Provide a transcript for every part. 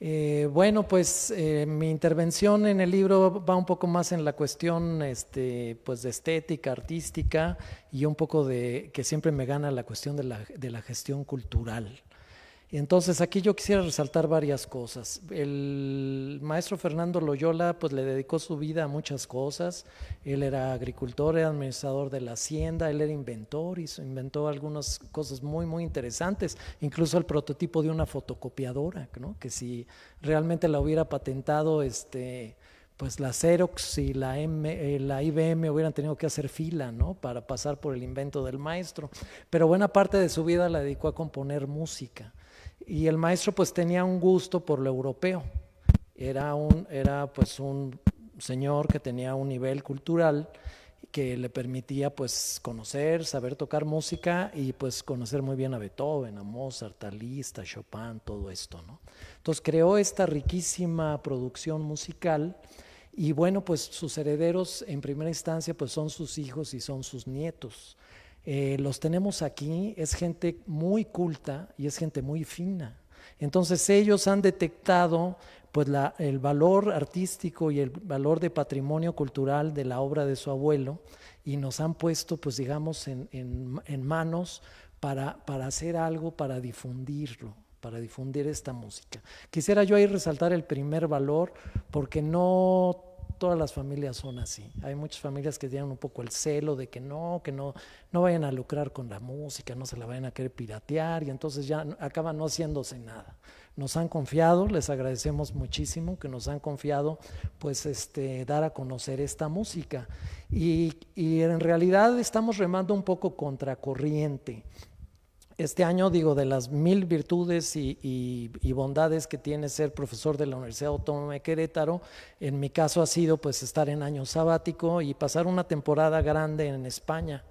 Eh, bueno, pues eh, mi intervención en el libro va un poco más en la cuestión este, pues de estética, artística y un poco de que siempre me gana la cuestión de la, de la gestión cultural. Entonces, aquí yo quisiera resaltar varias cosas. El maestro Fernando Loyola pues le dedicó su vida a muchas cosas. Él era agricultor, era administrador de la hacienda, él era inventor y inventó algunas cosas muy muy interesantes, incluso el prototipo de una fotocopiadora, ¿no? Que si realmente la hubiera patentado este pues la Xerox y la, M, eh, la IBM hubieran tenido que hacer fila, ¿no? Para pasar por el invento del maestro. Pero buena parte de su vida la dedicó a componer música. Y el maestro pues tenía un gusto por lo europeo. Era, un, era pues un señor que tenía un nivel cultural que le permitía pues conocer, saber tocar música y pues conocer muy bien a Beethoven, a Mozart, a Liszt, a Chopin, todo esto, ¿no? Entonces creó esta riquísima producción musical y bueno, pues sus herederos en primera instancia pues son sus hijos y son sus nietos. Eh, los tenemos aquí, es gente muy culta y es gente muy fina. Entonces ellos han detectado pues el valor artístico y el valor de patrimonio cultural de la obra de su abuelo y nos han puesto pues digamos en, manos para, para hacer algo, para difundirlo para difundir esta música. Quisiera yo ahí resaltar el primer valor, porque no todas las familias son así. Hay muchas familias que tienen un poco el celo de que no, que no, no vayan a lucrar con la música, no se la vayan a querer piratear y entonces ya acaban no haciéndose nada. Nos han confiado, les agradecemos muchísimo que nos han confiado pues este, dar a conocer esta música y, y en realidad estamos remando un poco contracorriente este año, digo, de las mil virtudes y, bondades que tiene ser profesor de la Universidad Autónoma de Querétaro, en mi caso ha sido pues estar en año sabático y pasar una temporada grande en España.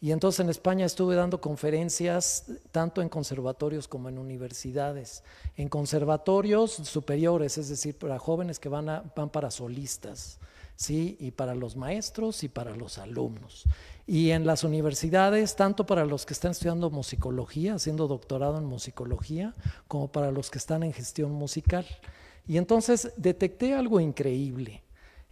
Y entonces en España estuve dando conferencias tanto en conservatorios como en universidades. En conservatorios superiores, es decir, para jóvenes que van para solistas ¿sí? y para los maestros y para los alumnos. Y en las universidades, tanto para los que están estudiando musicología, haciendo doctorado en musicología, como para los que están en gestión musical. Y entonces detecté algo increíble.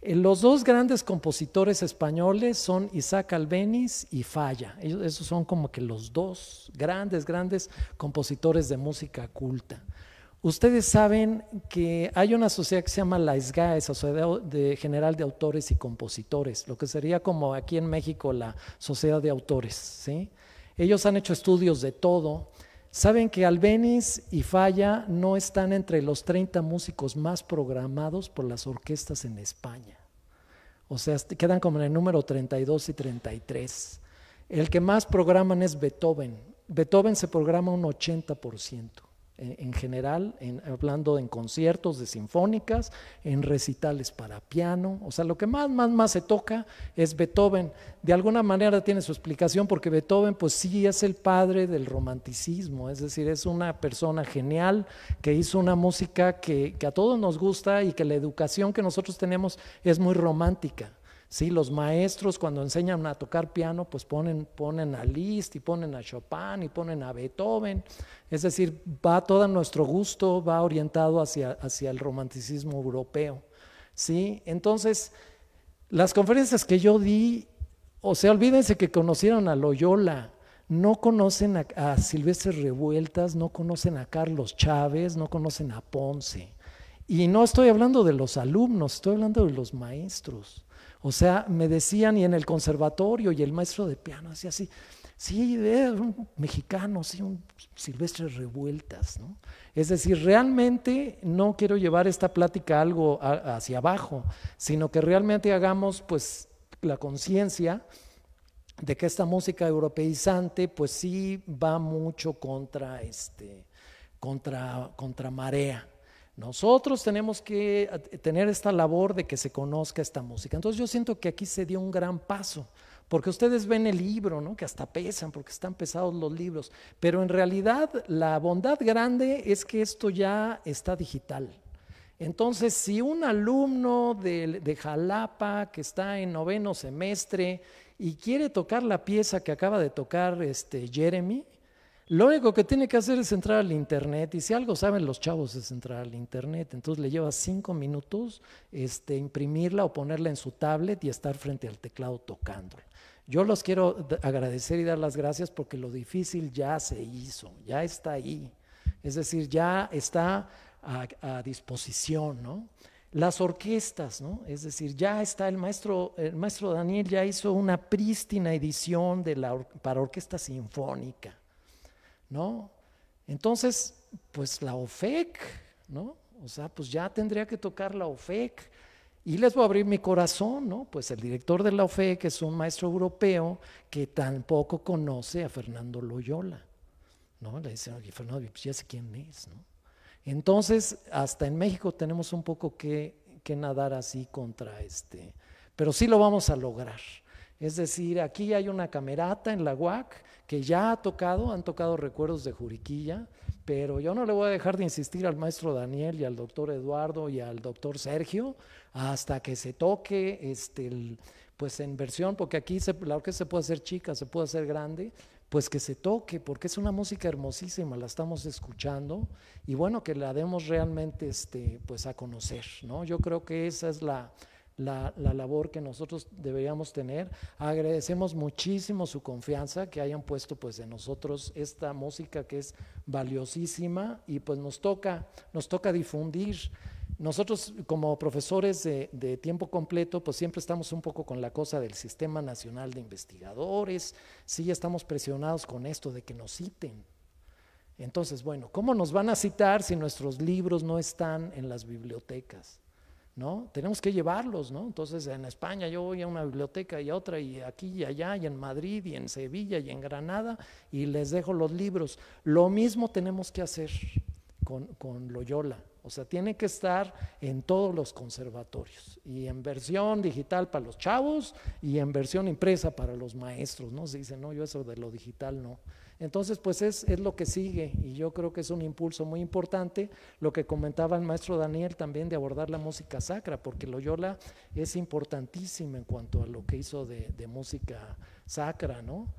Eh, los dos grandes compositores españoles son Isaac Albeniz y Falla. Esos son como que los dos grandes, grandes compositores de música culta. Ustedes saben que hay una sociedad que se llama la SGAE, Sociedad de General de Autores y Compositores, lo que sería como aquí en México la Sociedad de Autores. ¿sí? Ellos han hecho estudios de todo. Saben que Albeniz y Falla no están entre los 30 músicos más programados por las orquestas en España. O sea, este, quedan como en el número 32 y 33. El que más programan es Beethoven. Beethoven se programa un 80%. Eh, en general, hablando en conciertos de sinfónicas, en recitales para piano, o sea, lo que más, más, más se toca es Beethoven. De alguna manera tiene su explicación porque Beethoven pues sí es el padre del romanticismo, es decir, es una persona genial que hizo una música que a todos nos gusta y que la educación que nosotros tenemos es muy romántica. Sí, los maestros cuando enseñan a tocar piano, pues ponen, a Liszt y ponen a Chopin y ponen a Beethoven. Es decir, va todo nuestro gusto, va orientado hacia, el romanticismo europeo. ¿sí? Entonces, las conferencias que yo di, o sea, olvídense que conocieron a Loyola, no conocen a, a Silvestre Revueltas, no conocen a Carlos Chávez, no conocen a Ponce. Y no estoy hablando de los alumnos, estoy hablando de los maestros. O sea, me decían y en el conservatorio y el maestro de piano decía así, sí, un mexicano, sí, un silvestre revueltas, ¿no? Es decir, realmente no quiero llevar esta plática algo hacia abajo, sino que realmente hagamos pues la conciencia de que esta música europeizante pues sí va mucho contra este contra contra marea nosotros tenemos que tener esta labor de que se conozca esta música. Entonces yo siento que aquí se dio un gran paso, porque ustedes ven el libro, ¿no? que hasta pesan, porque están pesados los libros, pero en realidad la bondad grande es que esto ya está digital. Entonces, si un alumno de, Jalapa que está en noveno semestre y quiere tocar la pieza que acaba de tocar este Jeremy, lo único que tiene que hacer es entrar al internet y si algo saben los chavos es entrar al internet. Entonces le lleva cinco minutos este, imprimirla o ponerla en su tablet y estar frente al teclado tocándola. Yo los quiero agradecer y dar las gracias porque lo difícil ya se hizo, ya está ahí. Es decir, ya está a, disposición, ¿no? las orquestas, ¿no? Es decir, ya está el maestro, el maestro Daniel ya hizo una prístina edición para orquesta sinfónica. ¿no? Entonces, pues la OFEC, ¿no? O sea, pues ya tendría que tocar la OFEC. Y les voy a abrir mi corazón, ¿no? Pues el director de la OFEC es un maestro europeo que tampoco conoce a Fernando Loyola, ¿no? Le dicen, oye, Fernando, pues ya sé quién es, ¿no? Entonces, hasta en México tenemos un poco que, que nadar así contra este, pero sí lo vamos a lograr. Es decir, aquí hay una camerata en la UAC que ya ha tocado, han tocado recuerdos de Juriquilla, pero yo no le voy a dejar de insistir al maestro Daniel y al doctor Eduardo y al doctor Sergio hasta que se toque este, pues en versión, porque aquí se, la orquesta se puede hacer chica, se puede hacer grande, pues que se toque, porque es una música hermosísima, la estamos escuchando y bueno, que la demos realmente este, pues a conocer, ¿no? Yo creo que esa es la, la, labor que nosotros deberíamos tener. Agradecemos muchísimo su confianza, que hayan puesto pues de nosotros esta música que es valiosísima y pues nos toca, difundir. Nosotros como profesores de, tiempo completo, pues siempre estamos un poco con la cosa del Sistema Nacional de Investigadores, sí estamos presionados con esto de que nos citen. Entonces, bueno, ¿cómo nos van a citar si nuestros libros no están en las bibliotecas? ¿no? Tenemos que llevarlos, ¿no? Entonces en España yo voy a una biblioteca y a otra y aquí y allá y en Madrid y en Sevilla y en Granada y les dejo los libros. Lo mismo tenemos que hacer con, con Loyola. O sea, tiene que estar en todos los conservatorios y en versión digital para los chavos y en versión impresa para los maestros, ¿no? Se dice, no, yo eso de lo digital no. Entonces, pues es, es, lo que sigue y yo creo que es un impulso muy importante, lo que comentaba el maestro Daniel también de abordar la música sacra, porque Loyola es importantísima en cuanto a lo que hizo de, de música sacra, ¿no?